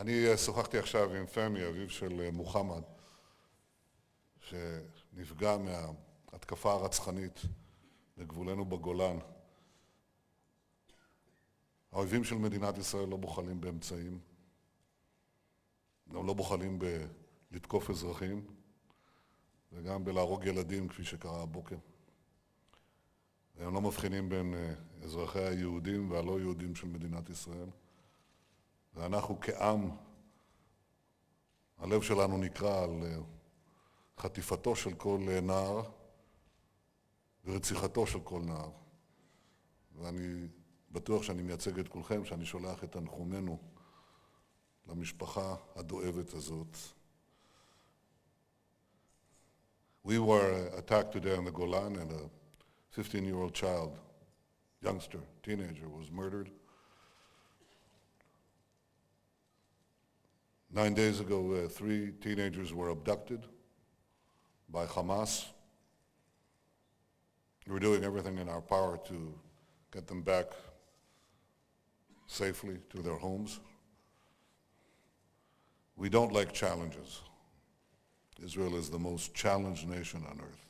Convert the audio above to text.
אני שוחחתי עכשיו עם פמי, אביו של אה, מוחמד, שנפגע מההתקפה הרצחנית לגבולנו בגולן. האויבים של מדינת ישראל לא בוחלים באמצעים, גם לא בוחלים בלתקוף אזרחים, וגם בלהרוג ילדים, כפי שקרה הבוקר. הם לא מבחינים בין אה, אזרחי היהודים והלא-יהודים של מדינת ישראל. ואנחנו כעם, הלב שלנו נקרע על אה, חטיפתו של כל אה, נער ורציחתו של כל נער. ואני בטוח שאני מייצג את כולכם, שאני שולח את תנחומינו למשפחה הדואבת הזאת. We were attacked today on the Golan and a 15-year-old child, youngster, teenager, was murdered. Nine days ago, uh, three teenagers were abducted by Hamas. We're doing everything in our power to get them back safely to their homes. We don't like challenges. Israel is the most challenged nation on earth.